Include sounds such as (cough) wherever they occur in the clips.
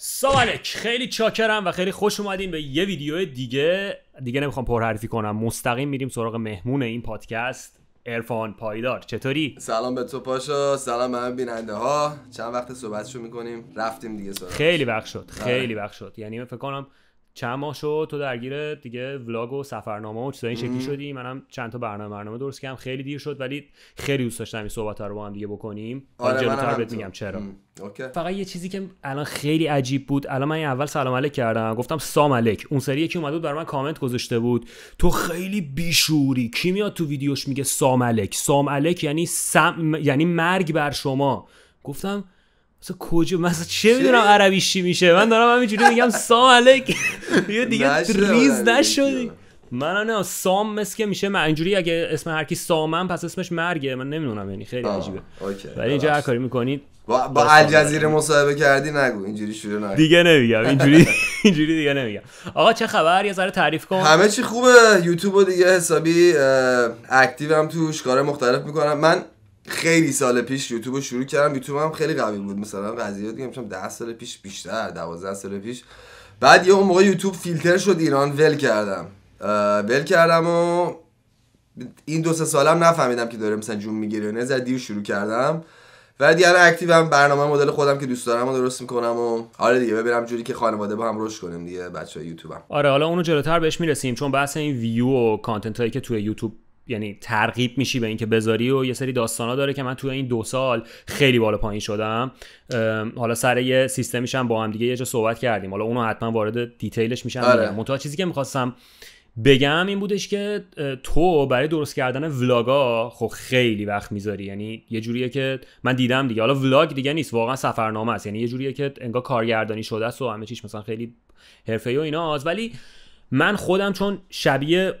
سالک خیلی چاکرم و خیلی خوش اومدین به یه ویدیو دیگه دیگه نمیخوام پرحرفی کنم مستقیم میریم سراغ مهمون این پادکست ارفان پایدار چطوری سلام به تو پاشو، سلام به بیننده ها چند وقت صحبتشو میکنیم رفتیم دیگه سراغ خیلی وقت شد بله. خیلی وقت شد یعنی فکر کنم چند ماه شد تو درگیر دیگه ولاگ و سفرنامه و چیزای این شکلی شدی منم چند تا برنامه برنامه درست کردم خیلی دیر شد ولی خیلی دوست داشتم این صحبت ها رو با هم دیگه بکنیم آره جلوتر بهت میگم چرا اوکی. فقط یه چیزی که الان خیلی عجیب بود الان من اول سلام علیک کردم گفتم سام اون سری یکی اومد بود برای من کامنت گذاشته بود تو خیلی بیشوری کی میاد تو ویدیوش میگه سام علیک یعنی سم... یعنی مرگ بر شما گفتم مثلا کجا مثلا چه میدونم عربی چی میشه من دارم همینجوری میگم سام علیک (laughs) دیگه دیگه ریز نشدی من نه سام مثل که میشه من اینجوری اگه اسم هر کی سامم پس اسمش مرگه من نمیدونم یعنی خیلی عجیبه ولی اینجا هر کاری میکنید با, با الجزیره مصاحبه کردی نگو اینجوری شروع نگو دیگه نمیگم اینجوری (laughs) اینجوری دیگه نمیگم آقا چه خبر یه ذره تعریف کن همه چی خوبه یوتیوب و دیگه حسابی اکتیو هم توش کار مختلف میکنم من خیلی سال پیش یوتیوب رو شروع کردم یوتیوب هم خیلی قوی بود مثلا قضیه دیگه میشم 10 سال پیش بیشتر 12 سال پیش بعد یه اون موقع یوتیوب فیلتر شد ایران ول کردم ول کردم و این دو سه سالم نفهمیدم که داره مثلا جون میگیره نه زد شروع کردم و دیگه الان اکتیوم برنامه مدل خودم که دوست دارم و درست میکنم و آره دیگه ببینم جوری که خانواده با هم رشد کنیم دیگه بچه های یوتیوبم آره حالا اونو جلوتر بهش میرسیم چون بحث این ویو و کانتنت هایی که توی یوتیوب یعنی ترغیب میشی به اینکه بذاری و یه سری داستانا داره که من توی این دو سال خیلی بالا پایین شدم حالا سر یه سیستمیش هم با هم دیگه یه جا صحبت کردیم حالا اونو حتما وارد دیتیلش میشن آره. منتها چیزی که میخواستم بگم این بودش که تو برای درست کردن ولاگا خب خیلی وقت میذاری یعنی یه جوریه که من دیدم دیگه حالا ولاگ دیگه نیست واقعا سفرنامه است یعنی یه جوریه که انگار کارگردانی شده است و همه چیش مثلا خیلی حرفه‌ای و ایناست ولی من خودم چون شبیه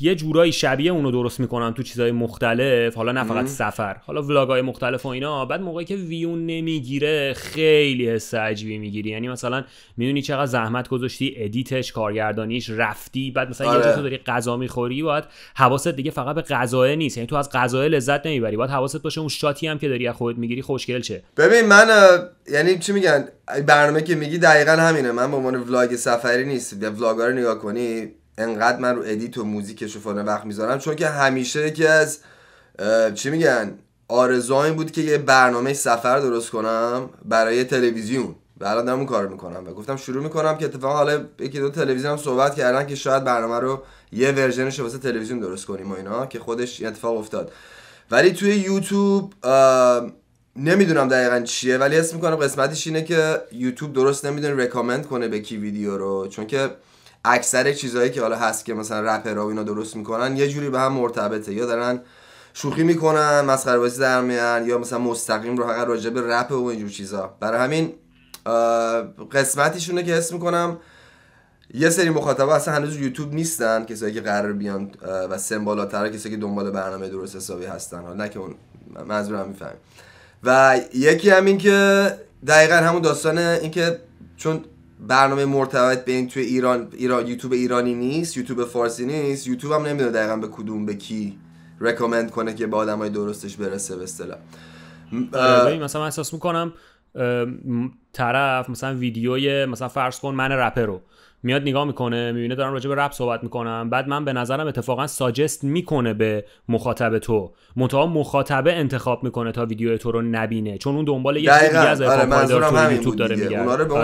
یه جورایی شبیه اونو درست میکنم تو چیزهای مختلف حالا نه فقط سفر حالا ولاگ های مختلف و اینا بعد موقعی که ویون نمیگیره خیلی حس عجیبی میگیری یعنی مثلا میدونی چقدر زحمت گذاشتی ادیتش کارگردانیش رفتی بعد مثلا آره. یه داری غذا میخوری باید حواست دیگه فقط به غذا نیست یعنی تو از غذا لذت نمیبری باید حواست باشه اون شاتی هم که داری از خودت میگیری خوشگل چه ببین من یعنی چی میگن برنامه که میگی دقیقا همینه من به عنوان ولاگ سفری نیست ولاگ رو نگاه کنی انقدر من رو ادیت و موزیکش و وقت میذارم چون که همیشه یکی از چی میگن این بود که یه برنامه سفر درست کنم برای تلویزیون و الان دارم اون کار میکنم و گفتم شروع میکنم که اتفاقا حالا یکی دو تلویزیون هم صحبت کردن که شاید برنامه رو یه ورژنش واسه تلویزیون درست کنیم و اینا که خودش اتفاق افتاد ولی توی یوتیوب نمیدونم دقیقا چیه ولی اسم میکنم قسمتش اینه که یوتیوب درست نمیدونه رکامند کنه به کی ویدیو رو چون که اکثر چیزهایی که حالا هست که مثلا رپرها و اینا درست میکنن یه جوری به هم مرتبطه یا دارن شوخی میکنن مسخره بازی در میان یا مثلا مستقیم رو فقط راجع به رپ و اینجور چیزا برای همین قسمتیشونه که حس میکنم یه سری مخاطبا اصلا هنوز یوتیوب نیستن کسایی که قرار بیان و بالاتر کسایی که دنبال برنامه درست حسابی هستن حالا نه که اون منظورم میفهمیم و یکی هم که دقیقا همون داستانه این چون برنامه مرتبط به این توی ایران, ایران یوتیوب ایرانی نیست یوتیوب فارسی نیست یوتیوب هم نمیدونه دقیقا به کدوم به کی رکامند کنه که به های درستش برسه به اصطلاح آره، مثلا احساس میکنم طرف مثلا ویدیوی مثلا فرض کن من رپه رو میاد نگاه میکنه میبینه دارم راجع به رپ صحبت میکنم بعد من به نظرم اتفاقا ساجست میکنه به مخاطب تو منتها مخاطبه انتخاب میکنه تا ویدیو تو رو نبینه چون اون دنبال یه دیگه از آره داره میگه اونا رو به اون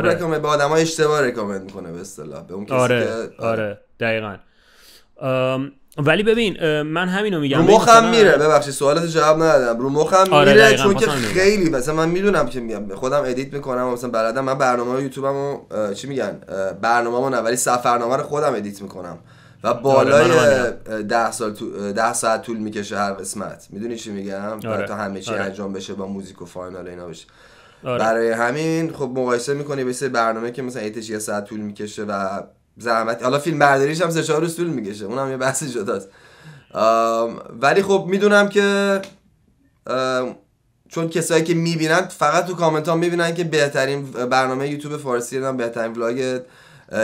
آره. به میکنه به اصطلاح به اون کسی آره. که آره, آره، دقیقاً ولی ببین من همینو میگم رو مخم میره ببخشی سوالت جواب ندادم رو مخم آره، میره چون که خیلی مثلا من میدونم که میگم خودم ادیت میکنم مثلا بلدم من برنامه یوتیوبمو چی میگن برنامه‌مو نه ولی سفرنامه رو خودم ادیت میکنم و آره، بالای آره ده, سال تو ده ساعت طول میکشه هر قسمت میدونی چی میگم آره. تا همه چی آره. انجام بشه با موزیک و فاینال اینا بشه آره. برای همین خب مقایسه میکنی به برنامه که مثلا ایتش یه ساعت طول میکشه و زحمت حالا فیلم برداریش هم سه چهار روز طول میکشه اونم یه بحث جداست ولی خب میدونم که چون کسایی که میبینن فقط تو کامنت ها میبینن که بهترین برنامه یوتیوب فارسی هم بهترین ولاگ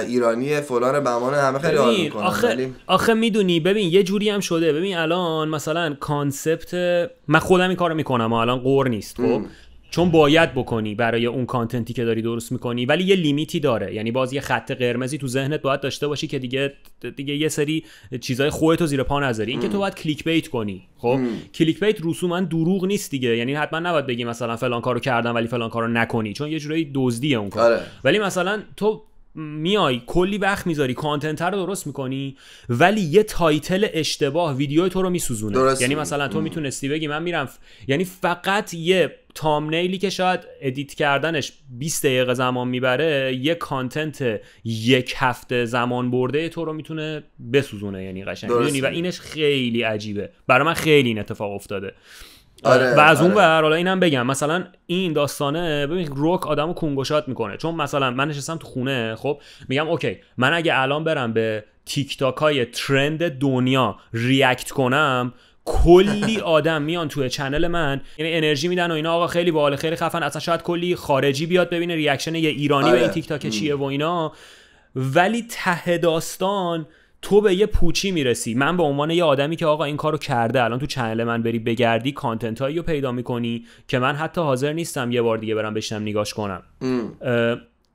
ایرانی فلان بمانه همه خیلی حال آخه, آخه میدونی ببین یه جوری هم شده ببین الان مثلا کانسپت من خودم این کارو میکنم الان قور نیست خب چون باید بکنی برای اون کانتنتی که داری درست میکنی ولی یه لیمیتی داره یعنی باز یه خط قرمزی تو ذهنت باید داشته باشی که دیگه دیگه یه سری چیزای خودت رو زیر پا نذاری اینکه تو باید کلیک بیت کنی خب کلیک بیت رسوما دروغ نیست دیگه یعنی حتما نباید بگی مثلا فلان کارو کردم ولی فلان کارو نکنی چون یه جورایی دزدیه اون کار آره. ولی مثلا تو میای کلی وقت میذاری کانتنت رو درست میکنی ولی یه تایتل اشتباه ویدیو تو رو میسوزونه یعنی مثلا تو میتونستی بگی من میرم یعنی فقط یه تامنیلی که شاید ادیت کردنش 20 دقیقه زمان میبره یه کانتنت یک هفته زمان برده تو رو میتونه بسوزونه یعنی قشنگ و اینش خیلی عجیبه برای من خیلی این اتفاق افتاده آره، و از اون آره. ور حالا اینم بگم مثلا این داستانه ببین روک آدمو کنگوشات میکنه چون مثلا من نشستم تو خونه خب میگم اوکی من اگه الان برم به تیک تاک های ترند دنیا ریاکت کنم کلی (laughs) آدم میان توی چنل من یعنی انرژی میدن و اینا آقا خیلی باحال خیلی خفن اصلا شاید کلی خارجی بیاد ببینه ریاکشن یه ایرانی آره. به این تیک چیه و اینا ولی ته داستان تو به یه پوچی میرسی من به عنوان یه آدمی که آقا این کارو کرده الان تو چنل من بری بگردی کانتنت هایی رو پیدا میکنی که من حتی حاضر نیستم یه بار دیگه برم بشنم نگاش کنم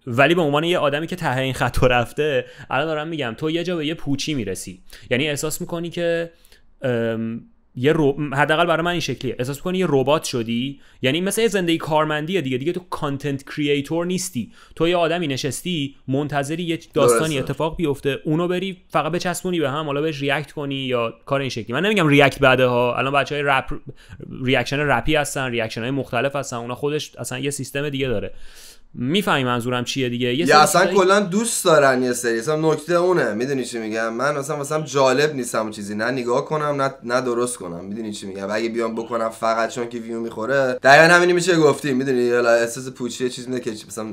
ولی به عنوان یه آدمی که ته این خط رفته الان دارم میگم تو یه جا به یه پوچی میرسی یعنی احساس میکنی که یه رو... حداقل برای من این شکلیه احساس کنی یه ربات شدی یعنی مثل یه زندگی کارمندیه دیگه دیگه تو کانتنت کریئتور نیستی تو یه آدمی نشستی منتظری یه داستانی اتفاق بیفته اونو بری فقط بچسبونی به هم حالا بهش ریاکت کنی یا کار این شکلی من نمیگم ریاکت بده ها الان بچهای رپ ریاکشن رپی هستن ریاکشن های مختلف هستن اونا خودش اصلا یه سیستم دیگه داره میفهمی منظورم چیه دیگه یه یا اصلا کلا دوست دارن یه سری اصلا نکته اونه میدونی چی میگم من اصلا مثلا جالب نیستم چیزی نه نگاه کنم نه نه درست کنم میدونی چی میگم اگه بیام بکنم فقط چون که ویو میخوره دقیقا همینی میشه گفتی میدونی احساس پوچیه چیز میده که مثلا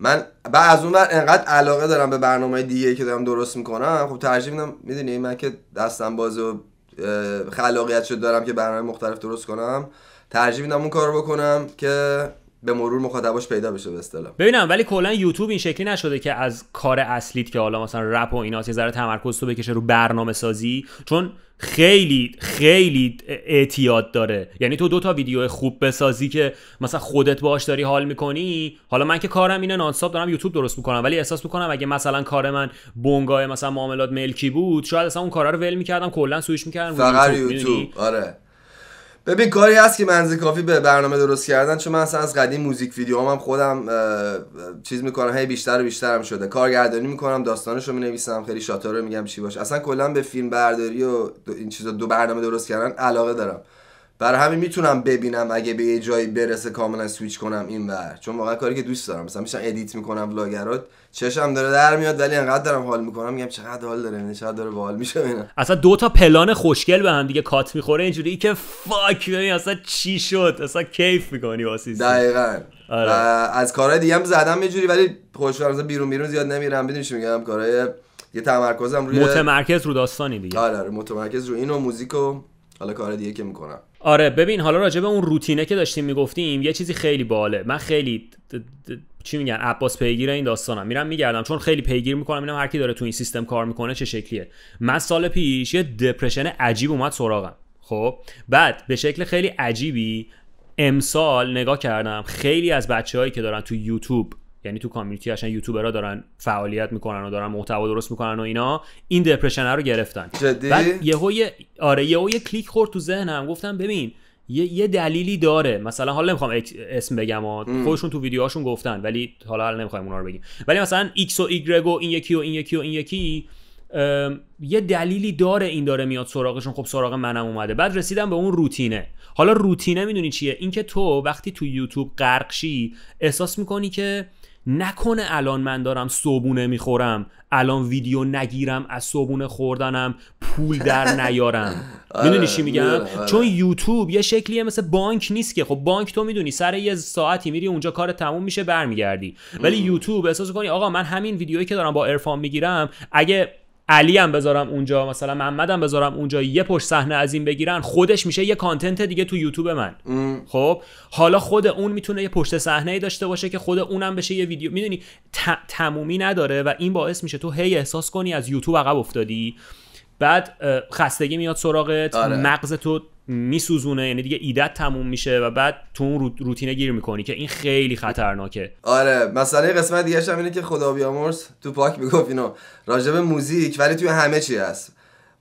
من بعد از اون بر انقدر علاقه دارم به برنامه دیگه که دارم درست میکنم خب ترجیح میدم میدونی من که دستم باز و خلاقیت شد دارم که برنامه مختلف درست کنم ترجیح میدم اون کارو بکنم که به مرور مخاطباش پیدا بشه به اصطلاح ببینم ولی کلا یوتیوب این شکلی نشده که از کار اصلیت که حالا مثلا رپ و اینا یه ذره تمرکز تو بکشه رو برنامه سازی چون خیلی خیلی اعتیاد داره یعنی تو دوتا ویدیو خوب بسازی که مثلا خودت باش داری حال میکنی حالا من که کارم اینه نانساب دارم یوتیوب درست میکنم ولی احساس میکنم اگه مثلا کار من بونگای مثلا معاملات ملکی بود شاید اصلا اون کارا رو ول میکردم کلا سویش میکردم فقط یوتیوب آره ببین کاری هست که منزه کافی به برنامه درست کردن چون من اصلا از قدیم موزیک ویدیو هم خودم چیز میکنم هی بیشتر و بیشترم شده کارگردانی میکنم داستانش رو مینویسم خیلی شاتر رو میگم چی باشه اصلا کلا به فیلم برداری و این چیزا دو برنامه درست کردن علاقه دارم بر همین میتونم ببینم اگه به یه جایی برسه کاملا سویچ کنم این ور چون واقعا کاری که دوست دارم مثلا میشم ادیت میکنم ولاگرات چشم داره در میاد ولی انقدر دارم حال میکنم میگم چقدر حال داره اینه یعنی چقدر داره باحال میشه اینا اصلا دو تا پلان خوشگل به هم دیگه کات میخوره اینجوری ای که فاک ببین یعنی اصلا چی شد اصلا کیف میکنی واسی دقیقاً آره. از کارهای دیگه هم زدم یه جوری ولی خوشحال بیرون بیرون زیاد نمیرم میدونی چی میگم کارهای یه تمرکزم روی متمرکز رو داستانی دیگه آره, آره. متمرکز رو اینو موزیک و حالا کار دیگه که میکنم آره ببین حالا راجع به اون روتینه که داشتیم میگفتیم یه چیزی خیلی باله من خیلی چی میگن عباس پیگیر این داستانم میرم میگردم چون خیلی پیگیر میکنم اینم هر کی داره تو این سیستم کار میکنه چه شکلیه من سال پیش یه دپرشن عجیب اومد سراغم خب بعد به شکل خیلی عجیبی امسال نگاه کردم خیلی از هایی که دارن تو یوتیوب یعنی تو کامیونیتی هاشن یوتیوبرا دارن فعالیت میکنن و دارن محتوا درست میکنن و اینا این دپرشن رو گرفتن جدی بعد یهو یه آره یهو یه کلیک خورد تو ذهنم گفتم ببین یه, دلیلی داره مثلا حالا نمیخوام اسم بگم و خودشون تو ویدیوهاشون گفتن ولی حالا حالا نمیخوایم اونا رو بگیم ولی مثلا ایکس و ایگرگ و این یکی و این یکی و این یکی یه دلیلی داره این داره میاد سراغشون خب سراغ منم اومده بعد رسیدم به اون روتینه حالا روتینه میدونی چیه اینکه تو وقتی تو یوتیوب غرق احساس میکنی که نکنه الان من دارم صبونه میخورم الان ویدیو نگیرم از صبونه خوردنم پول در (laughs) نیارم آره، میدونی چی میگم آره. چون یوتیوب یه شکلیه مثل بانک نیست که خب بانک تو میدونی سر یه ساعتی میری اونجا کار تموم میشه برمیگردی ولی یوتیوب احساس کنی آقا من همین ویدیویی که دارم با ارفان میگیرم اگه علی بذارم اونجا مثلا محمد هم بذارم اونجا یه پشت صحنه از این بگیرن خودش میشه یه کانتنت دیگه تو یوتیوب من خب حالا خود اون میتونه یه پشت صحنه داشته باشه که خود اونم بشه یه ویدیو میدونی ت- تمومی نداره و این باعث میشه تو هی احساس کنی از یوتیوب عقب افتادی بعد خستگی میاد سراغت آره. مغز تو میسوزونه یعنی دیگه ایدت تموم میشه و بعد تو اون روتینه گیر میکنی که این خیلی خطرناکه آره مسئله قسمت دیگه هم اینه که خدا بیامرز تو پاک میگفت اینو راجب موزیک ولی توی همه چی هست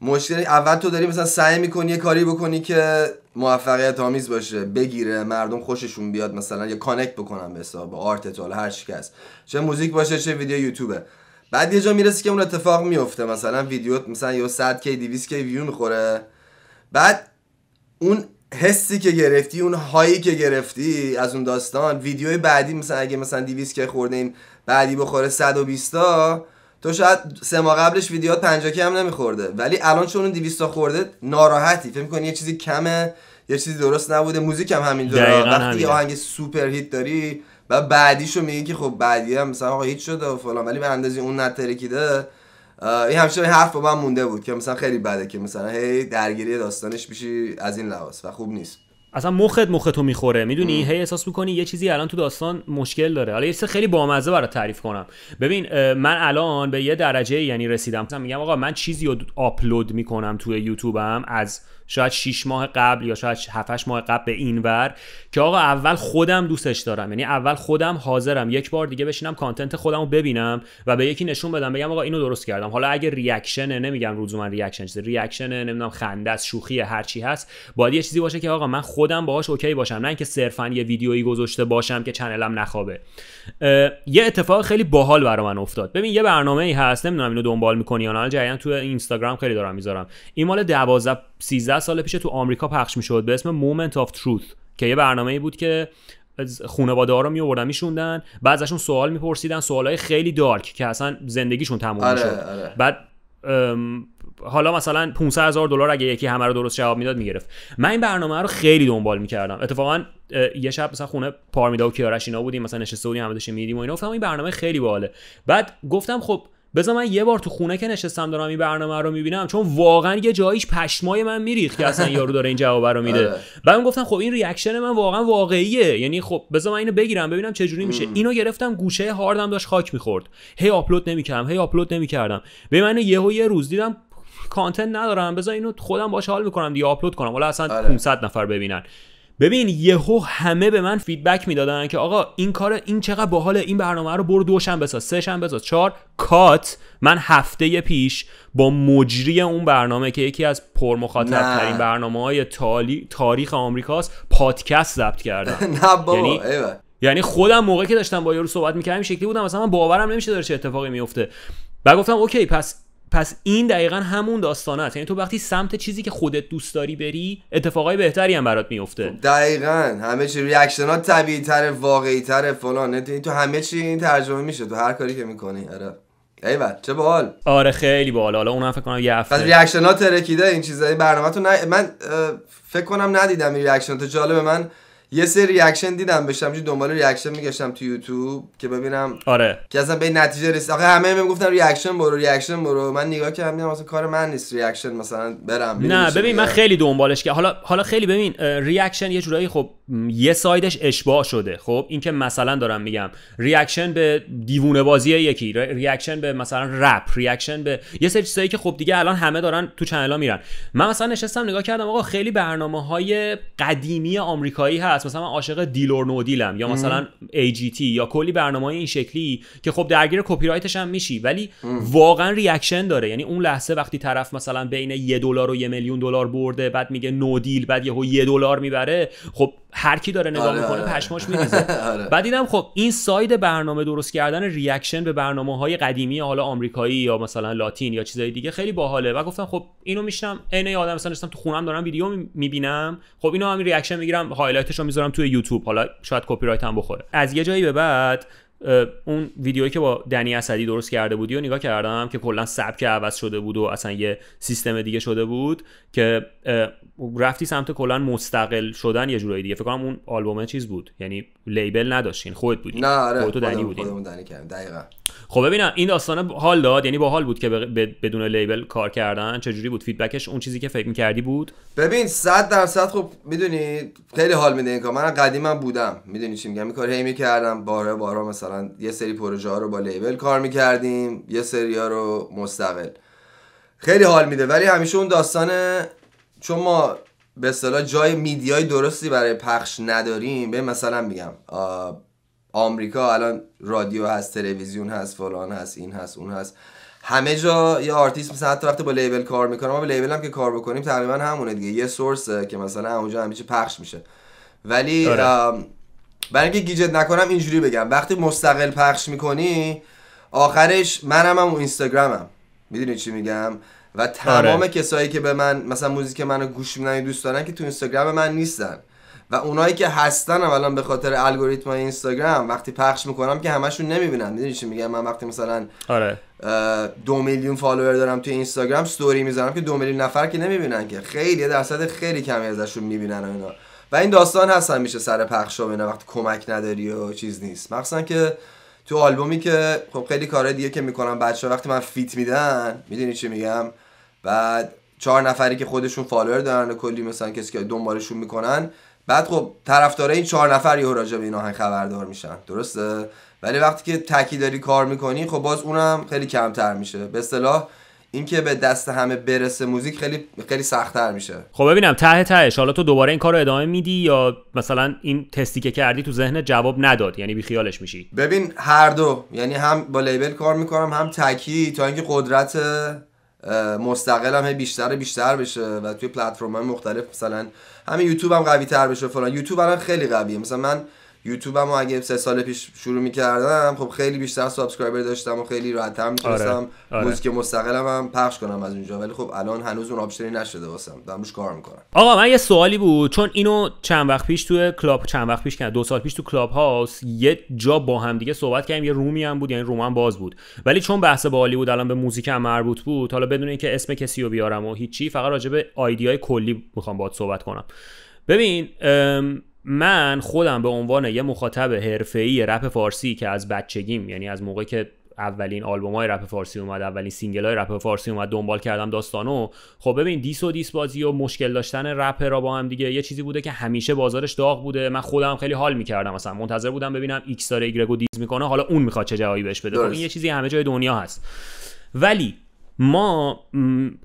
مشکل اول تو داری مثلا سعی میکنی یه کاری بکنی که موفقیت آمیز باشه بگیره مردم خوششون بیاد مثلا یه کانکت بکنن به حساب آرت تال هر هست چه موزیک باشه چه ویدیو یوتیوبه بعد یه جا میرسی که اون اتفاق میفته مثلا ویدیوت مثلا یا 100 کی 200 کی ویو میخوره بعد اون حسی که گرفتی اون هایی که گرفتی از اون داستان ویدیوی بعدی مثلا اگه مثلا 200 که این بعدی بخوره 120 تا تو شاید سه ماه قبلش ویدیو 50 که هم نمیخورده ولی الان چون اون 200 تا خورده ناراحتی فکر کنی یه چیزی کمه یه چیزی درست نبوده موزیک هم همینطوره وقتی یه آهنگ سوپر هیت داری و بعدیشو میگی که خب بعدی هم مثلا آقا هیت شده و فلان ولی به اندازه اون نترکیده این این حرف با من مونده بود که مثلا خیلی بده که مثلا هی درگیری داستانش بشی از این لحاظ و خوب نیست اصلا مخت مختو میخوره میدونی هی احساس میکنی یه چیزی الان تو داستان مشکل داره حالا یه چیز خیلی بامزه برات تعریف کنم ببین من الان به یه درجه یعنی رسیدم میگم آقا من چیزی رو آپلود میکنم توی یوتیوبم از شاید 6 ماه قبل یا شاید 7 8 ماه قبل به این ور که آقا اول خودم دوستش دارم یعنی اول خودم حاضرم یک بار دیگه بشینم کانتنت خودم رو ببینم و به یکی نشون بدم بگم آقا اینو درست کردم حالا اگه ریاکشن نمیگم روزمن ریاکشن چیز ریاکشن نمیدونم خنده است شوخی هر چی هست باید یه چیزی باشه که آقا من خودم باهاش اوکی باشم نه اینکه صرفا یه ویدیویی گذاشته باشم که چنلم نخوابه یه اتفاق خیلی باحال برای من افتاد ببین یه برنامه ای هست نمیدونم اینو دنبال میکنی یا نه جریان تو اینستاگرام خیلی دارم میذارم این مال 12 13 15 سال پیش تو آمریکا پخش میشد به اسم مومنت آف تروث که یه برنامه بود که خانواده ها رو می آوردن میشوندن بعد ازشون سوال میپرسیدن های خیلی دارک که اصلا زندگیشون تموم آره، شد آره. بعد حالا مثلا 500 هزار دلار اگه یکی همه رو درست جواب میداد میگرفت من این برنامه رو خیلی دنبال میکردم اتفاقا یه شب مثلا خونه پارمیدا و کیارش اینا بودیم مثلا نشسته بودیم همه و اینا این برنامه خیلی باله. بعد گفتم خب بذار من یه بار تو خونه که نشستم دارم این برنامه رو میبینم چون واقعا یه جاییش پشمای من میریخت که (laughs) اصلا یارو داره این جواب رو میده آره. بعد من گفتم خب این ریاکشن من واقعا واقعیه یعنی خب بذار من اینو بگیرم ببینم چه جوری میشه اینو گرفتم گوشه هاردم داشت خاک میخورد هی آپلود نمیکردم هی آپلود نمیکردم به من یهو یه روز دیدم کانتنت ندارم بذار اینو خودم باش حال میکنم دیگه آپلود کنم حالا اصلا 500 آره. نفر ببینن ببین یهو همه به من فیدبک میدادن که آقا این کار این چقدر باحاله این برنامه رو برو دوشن بساز سه شنبه بساز چهار کات من هفته پیش با مجری اون برنامه که یکی از پرمخاطب ترین برنامه های تالی... تاریخ آمریکاست پادکست ضبط کردم (laughs) نه یعنی... یعنی خودم موقع که داشتم با یارو صحبت میکردم شکلی بودم مثلا من باورم نمیشه داره چه اتفاقی میفته و گفتم اوکی پس پس این دقیقا همون داستانه است یعنی تو وقتی سمت چیزی که خودت دوست داری بری اتفاقای بهتری هم برات میفته دقیقا همه چی ریاکشن طبیعی تره واقعی تره فلان تو همه چی این ترجمه میشه تو هر کاری که میکنی آره ایول چه بال؟ آره خیلی بال، حالا اونم فکر کنم یه پس ریاکشن ها ترکیده این چیزا این برنامه تو من فکر کنم ندیدم این ریاکشن تو جالبه من یه سری ریاکشن دیدم بشم چون دنبال ریاکشن میگشتم تو یوتیوب که ببینم آره که اصلا به نتیجه رسید آخه همه بهم گفتن ریاکشن برو ریاکشن برو من نگاه کردم دیدم اصلا کار من نیست ریاکشن مثلا برم نه ببین من خیلی دنبالش که حالا حالا خیلی ببین ریاکشن یه جورایی خب یه سایدش اشباع شده خب این که مثلا دارم میگم ریاکشن به دیوونه بازی یکی ریاکشن به مثلا رپ ریاکشن به یه سری چیزایی که خب دیگه الان همه دارن تو چنلا میرن من مثلا نشستم نگاه کردم آقا خیلی برنامه های قدیمی آمریکایی هست هست مثلا من عاشق دیلور اور نو دیلم یا مثلا تی یا کلی برنامه این شکلی که خب درگیر کپی رایتش هم میشی ولی واقعا ریاکشن داره یعنی اون لحظه وقتی طرف مثلا بین یه دلار و یه میلیون دلار برده بعد میگه نو دیل بعد یهو یه دلار میبره خب هر کی داره نگاه آره، میکنه آره. پشماش میریزه (laughs) آره. بعد دیدم خب این ساید برنامه درست کردن ریاکشن به برنامه های قدیمی حالا آمریکایی یا مثلا لاتین یا چیزای دیگه خیلی باحاله و گفتم خب اینو میشنم عین آدم مثلا تو خونم دارم ویدیو میبینم خب اینو همین ریاکشن میگیرم هایلایتش رو میذارم توی یوتیوب حالا شاید کپی رایت هم بخوره از یه جایی به بعد اون ویدیویی که با دنی اسدی درست کرده بودی و نگاه کردم که کلا سبک عوض شده بود و اصلا یه سیستم دیگه شده بود که رفتی سمت کلا مستقل شدن یه جورایی دیگه فکر کنم اون آلبومه چیز بود یعنی لیبل نداشتین خودت بودی نه آره خودت دنی بودی خب ببینم این داستان حال داد یعنی با حال بود که بدون لیبل کار کردن چجوری بود فیدبکش اون چیزی که فکر میکردی بود ببین 100 درصد خب میدونی خیلی حال میده این کار من قدیمم بودم میدونی چی میگم این کار هی میکردم بارها بارها مثلا یه سری پروژه ها رو با لیبل کار میکردیم یه سری ها رو مستقل خیلی حال میده ولی همیشه اون داستان چون ما به اصطلاح جای میدیای درستی برای پخش نداریم به مثلا میگم آمریکا الان رادیو هست تلویزیون هست فلان هست این هست اون هست همه جا یه آرتیست مثلا حتی وقتی با لیبل کار میکنه ما با لیبل هم که کار بکنیم تقریبا همونه دیگه یه سورس که مثلا اونجا همیشه پخش میشه ولی آره. برای اینکه گیجت نکنم اینجوری بگم وقتی مستقل پخش میکنی آخرش منم هم اینستاگرامم میدونی چی میگم و تمام آره. کسایی که به من مثلا موزیک منو گوش میدن دوست دارن که تو اینستاگرام من نیستن و اونایی که هستن الان به خاطر الگوریتم اینستاگرام وقتی پخش میکنم که همشون نمیبینن میدونی چی میگم من وقتی مثلا آره. دو میلیون فالوور دارم تو اینستاگرام استوری میذارم که دو میلیون نفر که نمیبینن که خیلی درصد خیلی کمی ازشون میبینن و این داستان هستن میشه سر پخش و اینا وقتی کمک نداری و چیز نیست مخصوصا که تو آلبومی که خب خیلی کارهای دیگه که میکنم بچه وقتی من فیت میدن میدونی چی میگم بعد چهار نفری که خودشون فالوور دارن و کلی مثلا کسی که دنبالشون میکنن بعد خب طرفدارای این چهار نفر یهو راجع به این آهنگ خبردار میشن درسته ولی وقتی که تکی داری کار میکنی خب باز اونم خیلی کمتر میشه به اصطلاح اینکه به دست همه برسه موزیک خیلی خیلی سختتر میشه خب ببینم ته تهش حالا تو دوباره این کار رو ادامه میدی یا مثلا این تستی که کردی تو ذهن جواب نداد یعنی بیخیالش میشی ببین هر دو یعنی هم با لیبل کار میکنم هم تکی تا اینکه قدرت مستقلم بیشتر بیشتر بشه و توی پلتفرم های مختلف مثلا همین یوتیوب هم قوی تر بشه فلان یوتیوب الان خیلی قویه مثلا من هم اگه سه سال پیش شروع میکردم خب خیلی بیشتر سابسکرایبر داشتم و خیلی راحت‌تر میتونستم آره،, آره. موزیک که مستقلم هم پخش کنم از اونجا ولی خب الان هنوز اون آپشنی نشده واسم دارم روش کار میکنم آقا من یه سوالی بود چون اینو چند وقت پیش تو کلاب چند وقت پیش که دو سال پیش تو کلاب هاوس یه جا با هم دیگه صحبت کردیم یه رومی هم بود یعنی روم هم باز بود ولی چون بحث بالی بود الان به موزیک هم مربوط بود حالا بدون اینکه اسم کسی رو بیارم و هیچی فقط راجع به آیدیای کلی میخوام باهات صحبت کنم ببین من خودم به عنوان یه مخاطب حرفه‌ای رپ فارسی که از بچگیم یعنی از موقعی که اولین آلبوم های رپ فارسی اومد اولین سینگل های رپ فارسی اومد دنبال کردم داستانو خب ببین دیس و دیس بازی و مشکل داشتن رپ را با هم دیگه یه چیزی بوده که همیشه بازارش داغ بوده من خودم خیلی حال میکردم مثلا منتظر بودم ببینم ایکس داره ایگرگو دیس میکنه حالا اون میخواد چه جوابی بهش بده خب این یه چیزی همه جای دنیا هست ولی ما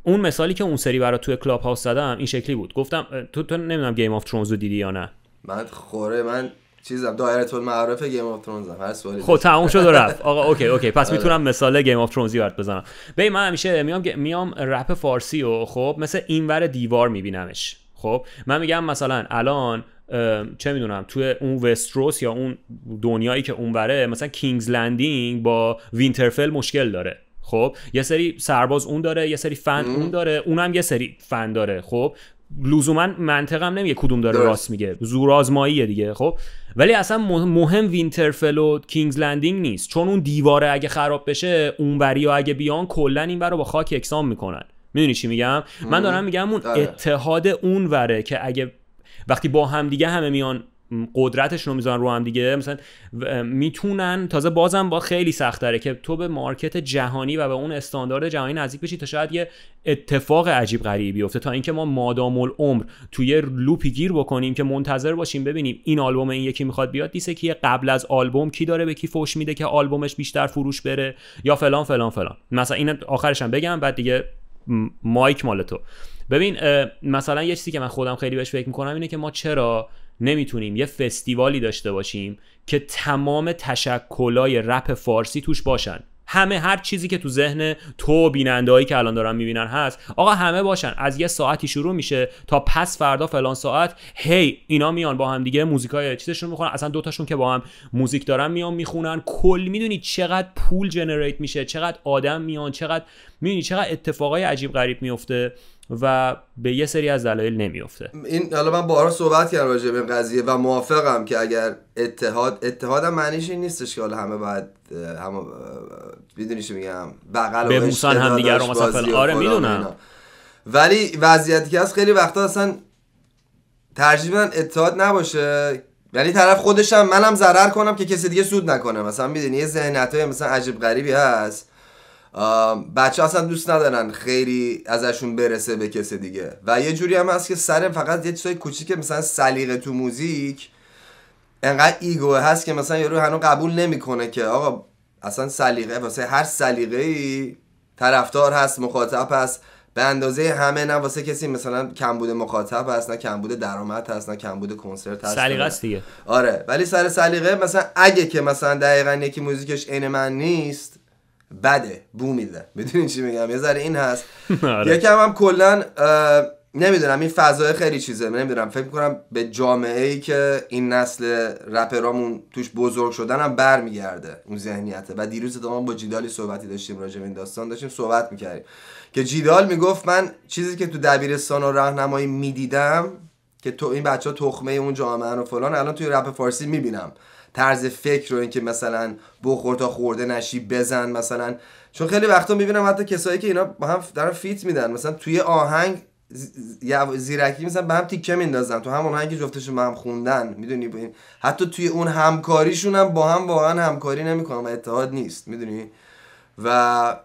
اون مثالی که اون سری برات توی کلاب هاوس زدم این شکلی بود گفتم تو تو نمیدونم گیم اف ترونز رو دیدی یا نه من خوره من چیزم دایره تو معرف گیم آف ترونزم هر سوالی خب تموم شد و رفت (laughs) آقا اوکی اوکی پس آره. میتونم مثال گیم اف ترونزی برات بزنم ببین من همیشه میام میام رپ فارسی و خب مثل اینور دیوار میبینمش خب من میگم مثلا الان چه میدونم توی اون وستروس یا اون دنیایی که اونوره مثلا کینگز لندینگ با وینترفل مشکل داره خب یه سری سرباز اون داره یه سری فن اون داره اونم یه سری فن داره خب لزوما منطقم نمیگه کدوم داره راست میگه زورآزماییه دیگه خب ولی اصلا مهم وینترفل و کینگز لندینگ نیست چون اون دیواره اگه خراب بشه اونوری و اگه بیان کلا این رو با خاک اکسام میکنن میدونی چی میگم من دارم میگم اون آره. اتحاد اون که اگه وقتی با هم دیگه همه میان قدرتشون رو میذارن رو هم دیگه مثلا میتونن تازه بازم با خیلی سخت داره که تو به مارکت جهانی و به اون استاندارد جهانی نزدیک بشی تا شاید یه اتفاق عجیب غریبی بیفته تا اینکه ما مادام العمر توی لوپی گیر بکنیم که منتظر باشیم ببینیم این آلبوم این یکی میخواد بیاد دیسه که قبل از آلبوم کی داره به کی فوش میده که آلبومش بیشتر فروش بره یا فلان فلان فلان مثلا این هم بگم بعد دیگه مایک مال تو ببین مثلا یه چیزی که من خودم خیلی بهش فکر میکنم اینه که ما چرا نمیتونیم یه فستیوالی داشته باشیم که تمام تشکلای رپ فارسی توش باشن همه هر چیزی که تو ذهن تو بینندهایی که الان دارن میبینن هست آقا همه باشن از یه ساعتی شروع میشه تا پس فردا فلان ساعت هی اینا میان با هم دیگه موزیکای چیزشون میخونن اصلا دوتاشون که با هم موزیک دارن میان میخونن کل میدونی چقدر پول جنریت میشه چقدر آدم میان چقدر میدونی چقدر اتفاقای عجیب غریب میفته و به یه سری از دلایل نمیفته این حالا من بارها صحبت کردم راجع به این قضیه و موافقم که اگر اتحاد اتحادم معنیش این نیستش که حالا همه باید همه میدونی چی میگم بغل به موسان هم دیگر رو مثلا آره میدونم ولی وضعیتی که هست خیلی وقتا اصلا ترجیح اتحاد نباشه یعنی طرف خودشم منم ضرر کنم که کسی دیگه سود نکنه مثلا میدونی یه ذهنیتای مثلا عجیب غریبی هست بچه اصلا دوست ندارن خیلی ازشون برسه به کس دیگه و یه جوری هم هست که سر فقط یه چیزای کوچیک مثلا سلیقه تو موزیک انقدر ایگو هست که مثلا یارو هنوز قبول نمیکنه که آقا اصلا سلیقه واسه هر سلیقه ای طرفدار هست مخاطب هست به اندازه همه نه واسه کسی مثلا کمبود مخاطب هست نه کمبود درآمد هست نه کمبود کنسرت هست سلیقه دیگه آره ولی سر سلیقه مثلا اگه که مثلا دقیقا یکی موزیکش عین من نیست بده بو میده میدونین چی میگم یه ذره این هست (laughs) آره. یکم هم کلا نمیدونم این فضای خیلی چیزه نمیدونم فکر میکنم به جامعه ای که این نسل رپرامون توش بزرگ شدن هم برمیگرده اون ذهنیته و دیروز تمام با جیدالی صحبتی داشتیم راجع به این داستان داشتیم صحبت میکردیم که جیدال میگفت من چیزی که تو دبیرستان و راهنمایی میدیدم که تو این بچه ها تخمه اون جامعه و فلان الان توی رپ فارسی میبینم طرز فکر رو اینکه مثلا بخور تا خورده نشی بزن مثلا چون خیلی وقتا میبینم حتی کسایی که اینا با هم دارن فیت میدن مثلا توی آهنگ یا زیرکی مثلا به هم تیکه میندازن تو همون آهنگ جفتش رو هم خوندن میدونی حتی توی اون همکاریشون هم با هم واقعا همکاری نمیکنن و اتحاد نیست میدونی و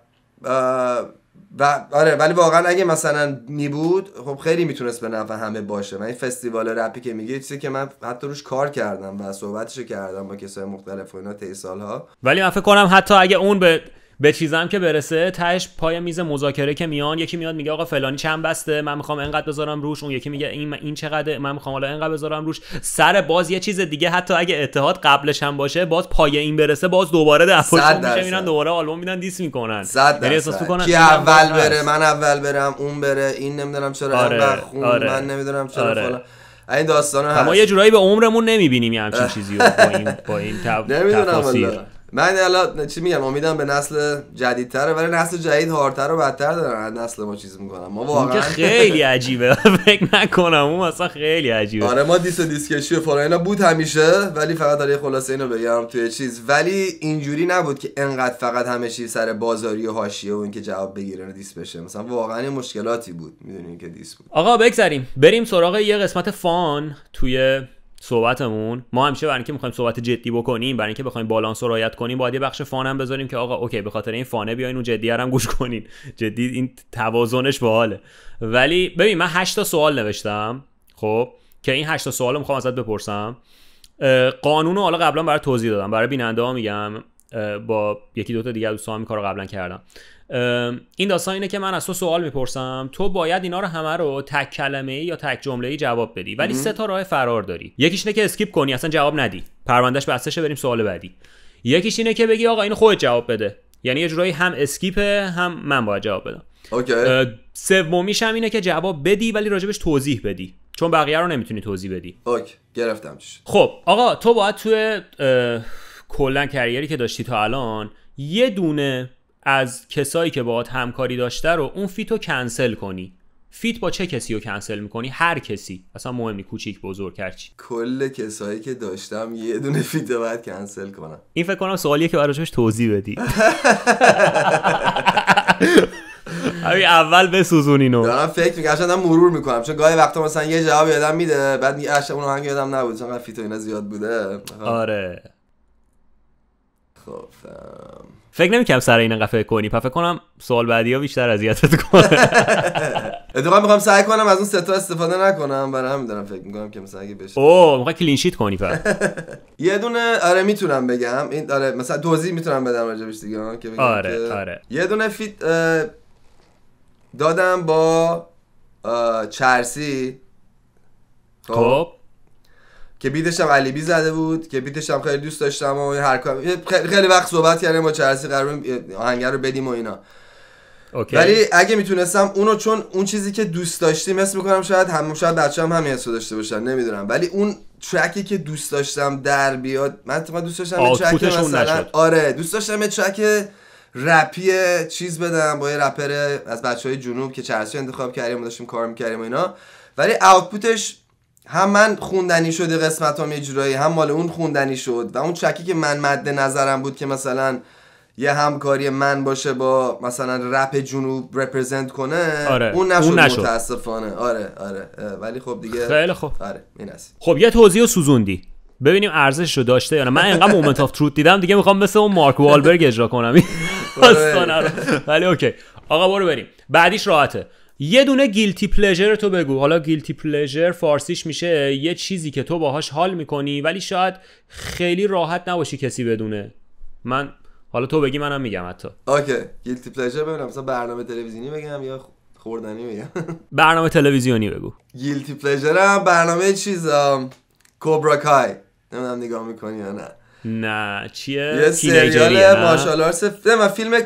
و آره ولی واقعا اگه مثلا می بود خب خیلی میتونست به نفع همه باشه و این فستیوال رپی که میگه چیزی که من حتی روش کار کردم و صحبتشو کردم با کسای مختلف و اینا طی سالها ولی من فکر کنم حتی اگه اون به به چیزم که برسه تهش پای میز مذاکره که میان یکی میاد میگه آقا فلانی چند بسته من میخوام انقدر بذارم روش اون یکی میگه این این چقدر من میخوام حالا انقدر بذارم روش سر باز یه چیز دیگه حتی اگه اتحاد قبلش هم باشه باز پای این برسه باز دوباره دفعشون میشه میرن دوباره آلبوم میدن دیس میکنن یعنی احساس میکنن کی اول بره من اول برم اون بره این نمیدونم چرا آره. خون آره. من نمیدونم چرا آره. این داستانا ما یه جورایی به عمرمون نمیبینیم همچین چیزی با این (laughs) تفاصیل من الان چی میگم امیدم به نسل جدیدتره ولی نسل جدید هارتر و بدتر دارن نسل ما چیز میکنم ما واقعا خیلی عجیبه (laughs) فکر نکنم اون اصلا خیلی عجیبه آره ما دیس دیسکشی و فلان اینا بود همیشه ولی فقط داره خلاصه اینو بگم توی چیز ولی اینجوری نبود که انقدر فقط همه چیز سر بازاری و حاشیه و اینکه جواب بگیرن و دیس بشه مثلا واقعا مشکلاتی بود میدونین که دیس بود آقا بگذریم بریم سراغ یه قسمت فان توی صحبتمون ما همیشه برای اینکه میخوایم صحبت جدی بکنیم برای اینکه بخوایم بالانس رو رعایت کنیم باید یه بخش فانم بذاریم که آقا اوکی به خاطر این فانه بیاین اون جدی هم گوش کنین جدی این توازنش باحاله ولی ببین من 8 تا سوال نوشتم خب که این 8 تا سوال رو میخوام ازت بپرسم قانون رو حالا قبلا برای توضیح دادم برای بیننده ها میگم با یکی دو تا دیگه دوستان کارو قبلا کردم این داستان اینه که من از تو سوال میپرسم تو باید اینا رو همه رو تک کلمه یا تک جمله ای جواب بدی ولی سه تا راه فرار داری یکیش اینه که اسکیپ کنی اصلا جواب ندی پروندهش بسته بریم سوال بعدی یکیش اینه که بگی آقا اینو خود جواب بده یعنی یه جورایی هم اسکیپه هم من باید جواب بدم اوکی سومیش هم اینه که جواب بدی ولی راجبش توضیح بدی چون بقیه رو نمیتونی توضیح بدی اوکی گرفتم خب آقا تو باید توی کلا کریری که داشتی تا الان یه دونه از کسایی که باهات همکاری داشته رو اون فیتو کنسل کنی فیت با چه کسی رو کنسل میکنی هر کسی اصلا مهمی کوچیک بزرگ هرچی کل کسایی که داشتم یه دونه فیت رو باید کنسل کنم این فکر کنم سوالیه که براشش توضیح بدی (laughs) همین اول سوزونی اینو دارم فکر میکنم من مرور میکنم چون گاهی وقتا مثلا یه جواب یادم میده بعد میگه اون هنگ یادم نبود چون فیت اینا زیاد بوده آره خب فکر نمیکنم سر این قفه کنی فکر کنم سوال بعدی ها بیشتر اذیتت کنه (laughs) اتفاقا میخوام سعی کنم از اون ستا استفاده نکنم برای همین دارم فکر میکنم که مثلا اگه بشه اوه میخوای کلین کنی پر (laughs) یه دونه آره میتونم بگم این آره مثلا دوزی میتونم بدم راجبش دیگه که بگم آره آره یه دونه فیت دادم با چرسی خب, خب. که بیدشم علی بی زده بود که بیتشم خیلی دوست داشتم و هر کار خیلی وقت صحبت کردیم با چرسی قرار آهنگر رو بدیم و اینا اوکی. ولی اگه میتونستم اونو چون اون چیزی که دوست داشتیم مثل میکنم شاید هم شاید بچه هم همین داشته باشن نمیدونم ولی اون ترکی که دوست داشتم در بیاد من تو دوست داشتم ترک مثلا آره دوست داشتم ترک رپی چیز بدم با یه رپر از بچه های جنوب که چرسی انتخاب کردیم و داشتیم کار میکردیم و اینا ولی آوتپوتش هم من خوندنی شده قسمت هم یه جورایی هم مال اون خوندنی شد و اون چکی که من مد نظرم بود که مثلا یه همکاری من باشه با مثلا رپ جنوب رپرزنت کنه آره. اون نشد, متاسفانه آره آره ولی خب دیگه خیلی خوب آره خب یه توضیح و سوزوندی ببینیم ارزش رو داشته یا نه من اینقدر مومنت آف تروت دیدم دیگه میخوام مثل اون مارک والبرگ اجرا کنم آره. ولی اوکی آقا برو بریم بعدیش راحته یه دونه گیلتی پلژر تو بگو حالا گیلتی پلژر فارسیش میشه یه چیزی که تو باهاش حال میکنی ولی شاید خیلی راحت نباشی کسی بدونه من حالا تو بگی منم میگم حتی اوکی گیلتی پلژر ببینم مثلا برنامه تلویزیونی بگم یا خوردنی بگم (laughs) برنامه تلویزیونی بگو گیلتی پلژرم برنامه چیزم کوبرا کای نمیدونم نگاه میکنی یا نه نه چیه یه سریال مارشال آرتس و فیلم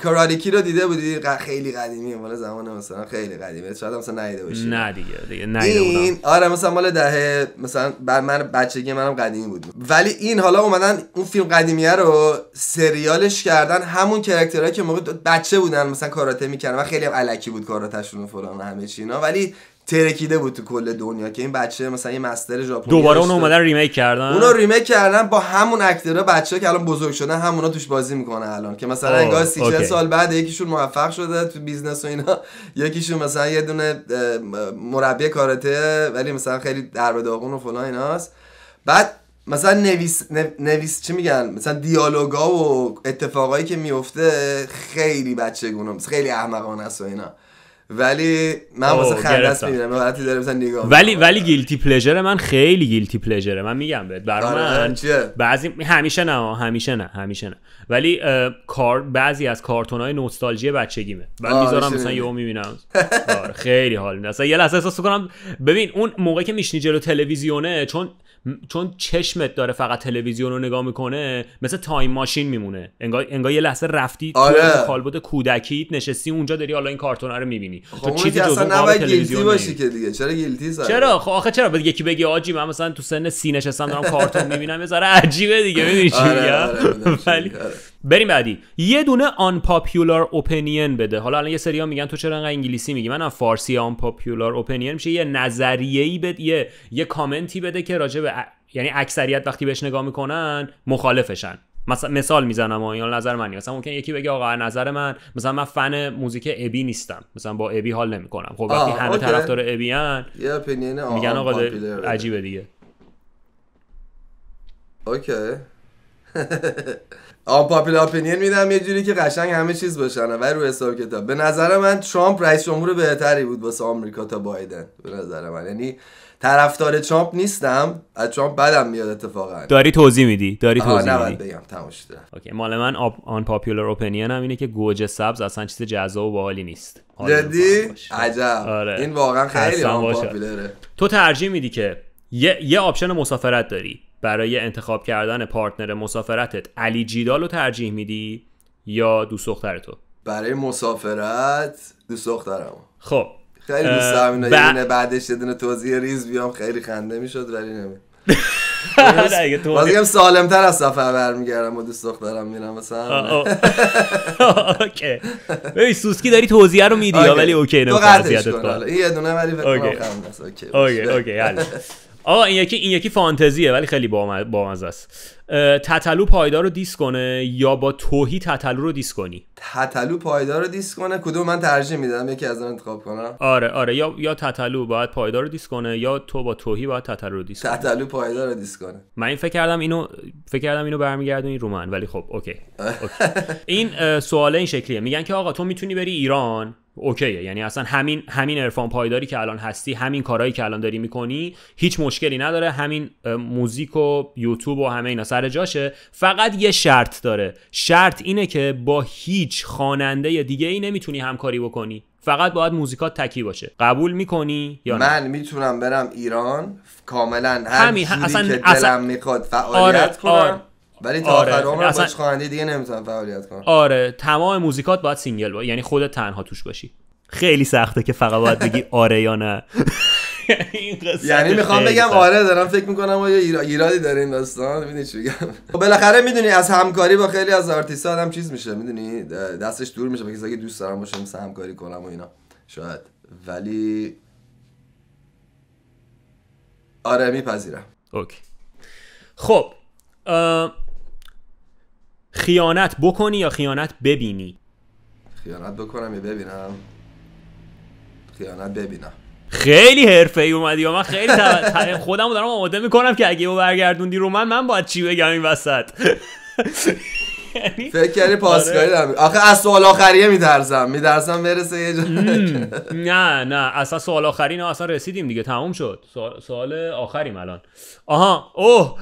کاراتیکی رو دیده بودی خیلی قدیمی مال زمان مثلا خیلی قدیمی شاید مثلا ندیده باشی نه دیگه دیگه نه این آره مثلا مال دهه مثلا بر من بچگی منم قدیمی بود ولی این حالا اومدن اون فیلم قدیمیه رو سریالش کردن همون کرکترهایی که موقع بچه بودن مثلا کاراته میکردن و خیلی هم الکی بود کاراتشون و فلان همه چی اینا ولی ترکیده بود تو کل دنیا که این بچه مثلا یه مستر ژاپنی دوباره اون اومدن ریمیک کردن اونو ریمیک کردن با همون اکترها بچه که الان بزرگ شدن همونا توش بازی میکنه الان که مثلا انگار 30 سال بعد یکیشون موفق شده تو بیزنس و اینا یکیشون مثلا یه دونه مربی کاراته ولی مثلا خیلی دربداغون داغون و فلان ایناست بعد مثلا نویس, نویس چی میگن مثلا دیالوگا و اتفاقایی که میفته خیلی بچه‌گونه خیلی احمقانه است و اینا ولی من واسه خندس میبینم داره مثلا نگاه ولی ولی گیلتی پلژر من خیلی گیلتی پلژره من میگم بهت برای آره، من آره، بعضی همیشه نه همیشه نه همیشه نه ولی کار بعضی از کارتون های نوستالژی بچگیمه من میذارم مثلا یهو میبینم آره، خیلی حال میده اصلا یه لحظه احساس کنم ببین اون موقع که میشنی جلو تلویزیونه چون چون چشمت داره فقط تلویزیون رو نگاه میکنه مثل تایم ماشین میمونه انگار انگار یه لحظه رفتی آره. کالبد کودکیت نشستی اونجا داری حالا این کارتون رو میبینی خب تو چیزی جز باشی که دیگه چرا گیلتی چرا خب آخه چرا یکی بگی آجی من مثلا تو سن سی نشستم دارم کارتون میبینم یه ذره عجیبه دیگه میدونی چی آره، آره، (laughs) بریم بعدی یه دونه آن پاپولار اپینین بده حالا الان یه ها میگن تو چرا انقدر انگلیسی میگی منم فارسی آن پاپولار اپینین میشه یه نظریه ای بده یه یه کامنتی بده که راجع به یعنی اکثریت وقتی بهش نگاه میکنن مخالفشن مثلا مثال میزنم و اینا نظر منی مثلا ممکن یکی بگه آقا نظر من مثلا من فن موزیک ابی نیستم مثلا با ابی حال نمیکنم خب وقتی همه طرفدار ابی ان میگن آقا عجیبه دیگه اوکی (laughs) آن پاپیل اپینین میدم یه جوری که قشنگ همه چیز باشن و رو حساب کتاب به نظر من ترامپ رئیس جمهور بهتری بود واسه آمریکا تا بایدن به نظر من یعنی طرفدار ترامپ نیستم از ترامپ بدم میاد اتفاقا داری توضیح میدی داری توضیح آه، نه بگم تماشا اوکی مال من آن پاپولار اپینین هم اینه که گوجه سبز اصلا چیز جذاب و باحالی نیست جدی عجب آره. این واقعا خیلی آن تو ترجیح میدی که یه, یه آپشن مسافرت داری برای انتخاب کردن پارتنر مسافرتت علی جیدال رو ترجیح میدی یا دوست دختر تو برای مسافرت دوست دخترم خب خیلی دوست دارم اینا ب... بعدش یه دونه توضیح ریز بیام خیلی خنده میشد ولی نمی بازی هم سالم تر از سفر برمیگردم و دوست دخترم میرم مثلا (laughs) اوکی ببین سوسکی داری توضیح رو میدی ولی اوکی نه تو قطعش کن یه دونه ولی فکر کنم اوکی اوکی اوکی (laughs) آقا این یکی این یکی فانتزیه ولی خیلی با است تتلو پایدار رو دیس کنه یا با توهی تتلو رو دیس کنی تتلو پایدار رو دیس کنه کدوم من ترجیح میدم یکی از انتخاب کنم آره آره یا یا تتلو باید پایدار رو دیس کنه یا تو با توهی باید تتلو رو دیس کنه تتلو پایدار رو دیس کنه من این فکر کردم اینو فکر کردم اینو برمیگردونی رو من ولی خب اوکی, اوکی. (laughs) این سوال این شکلیه میگن که آقا تو میتونی بری ایران اوکیه یعنی اصلا همین همین عرفان پایداری که الان هستی همین کارهایی که الان داری میکنی هیچ مشکلی نداره همین موزیک و یوتیوب و همه اینا سر جاشه فقط یه شرط داره شرط اینه که با هیچ خواننده دیگه ای نمیتونی همکاری بکنی فقط باید موزیکات تکی باشه قبول میکنی یا نه من میتونم برم ایران کاملا هر همی. اصلا که اصلا دلم میخواد فعالیت آره، آره، کنم ولی تا آره. آخر عمرم اصلا... خواننده دیگه نمیتونم فعالیت کنم آره تمام موزیکات باید سینگل باشه یعنی خودت تنها توش باشی خیلی سخته که فقط باید بگی آره یا نه (laughs) یعنی میخوام بگم آره دارم فکر میکنم آیا ایرادی داره این داستان میدونی چی خب بالاخره میدونی از همکاری با خیلی از ها آدم چیز میشه میدونی دستش دور میشه بگید اگه دوست دارم باشم مثل همکاری کنم و اینا شاید ولی آره میپذیرم اوکی خب خیانت بکنی یا خیانت ببینی خیانت بکنم یا ببینم خیانت ببینم خیلی ای اومدی و من خیلی خودم دارم آماده میکنم که اگه او برگردوندی رو من من باید چی بگم این وسط یعنی- فکر کردی آره. پاسکاری آخه از سوال آخریه میترسم میترسم برسه یه جا نه نه اصلا سوال آخری نه اصلا رسیدیم دیگه تموم شد سوال, سوال آخریم الان آها اوه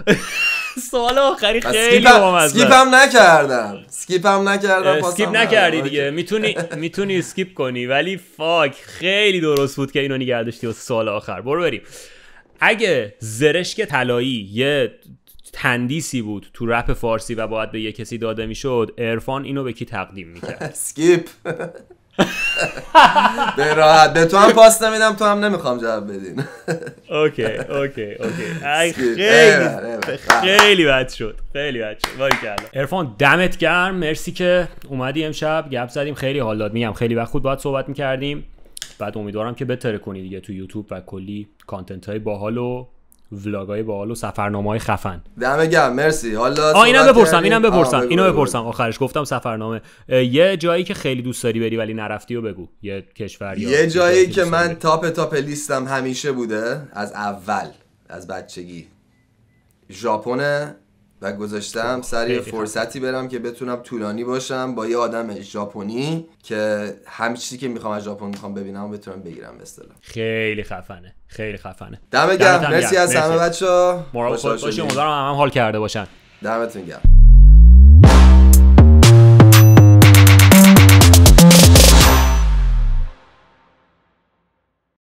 سوال آخری خیلی سکیپ هم نکردم سکیپ هم نکردم سکیپ نکردی دیگه میتونی میتونی سکیپ کنی ولی فاک خیلی درست بود که اینو نگه داشتی و سوال آخر برو بریم اگه زرشک طلایی یه تندیسی بود تو رپ فارسی و باید به یه کسی داده میشد ارفان اینو به کی تقدیم میکرد سکیپ (laughs) (laughs) به راحت به تو هم پاس نمیدم تو هم نمیخوام جواب بدین اوکی اوکی اوکی خیلی بله، بله. خیلی بد شد خیلی بد شد ارفان دمت گرم مرسی که اومدی امشب گپ زدیم خیلی حال داد میگم خیلی وقت خود باید صحبت میکردیم بعد امیدوارم که بتره کنی دیگه تو یوتیوب و کلی کانتنت های باحالو های باحال و سفرنامه های خفن دم گرم مرسی حالا آ اینم بپرسم اینم بپرسم بپرسم آخرش گفتم سفرنامه یه جایی که خیلی دوست داری بری ولی نرفتی و بگو یه کشور یه جایی که من تاپ تاپ لیستم همیشه بوده از اول از بچگی ژاپن و گذاشتم سریع فرصتی برم که بتونم طولانی باشم با یه آدم ژاپنی که هم چیزی که میخوام از ژاپن میخوام ببینم بتونم بگیرم به خیلی خفنه خیلی خفنه دم گرم مرسی از همه بچه‌ها مراقب باشید امیدوارم هم حال کرده باشن دمتون گرم